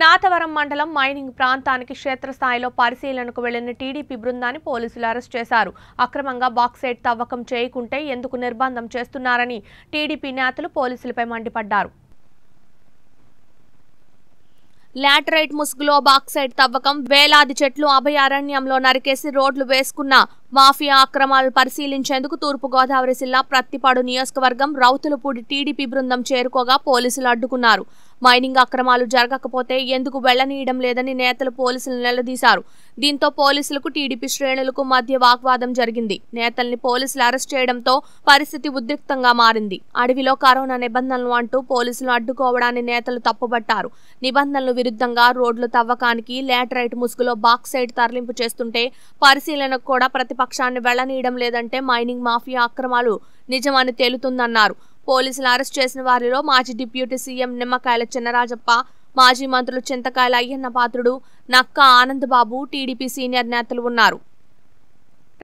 నాతవరం మండలం మైనింగ్ ప్రాంతానికి క్షేత్రస్థాయిలో పరిశీలనకు వెళ్లిన టీడీపీ బృందాన్ని పోలీసులు అరెస్ట్ చేశారు అక్రమంగా బాక్సైట్ తవ్వకం చేయకుంటే ఎందుకు నిర్బంధం చేస్తున్నారని టీడీపీ నేతలు పోలీసులపై మండిపడ్డారు లాటరైట్ ముసుగులో బాక్సైడ్ తవ్వకం వేలాది చెట్లు అభయారణ్యంలో నరికేసి రోడ్లు వేసుకున్న మాఫియా అక్రమాలు పరిశీలించేందుకు తూర్పుగోదావరి జిల్లా ప్రత్తిపాడు నియోజకవర్గం రౌతులపూడి టీడీపీ బృందం చేరుకోగా పోలీసులు అడ్డుకున్నారు మైనింగ్ అక్రమాలు జరగకపోతే ఎందుకు వెళ్లనీయడం లేదని నేతలు పోలీసులు నిలదీశారు దీంతో పోలీసులకు టీడీపీ శ్రేణులకు మధ్య వాగ్వాదం జరిగింది నేతల్ని పోలీసులు అరెస్ట్ చేయడంతో పరిస్థితి ఉద్రిక్తంగా మారింది అడవిలో కరోనా నిబంధనలు అంటూ పోలీసులు అడ్డుకోవడాన్ని నేతలు తప్పుబట్టారు నిబంధనలు విరుద్ధంగా రోడ్లు తవ్వకానికి లేటరైట్ ముసుగులో బాక్సైడ్ తరలింపు చేస్తుంటే పరిశీలనకు కూడా ప్రతిపక్షాన్ని వెళ్లనీయడం లేదంటే మైనింగ్ మాఫియా అక్రమాలు నిజమని తేలుతుందన్నారు పోలీసులు అరెస్ట్ చేసిన వారిలో మాజీ డిప్యూటీ సీఎం నిమ్మకాయల చిన్నరాజప్ప మాజీ మంత్రులు చింతకాయల అయ్యన్న పాత్రుడు నక్క ఆనందబాబు టీడీపీ సీనియర్ నేతలు ఉన్నారు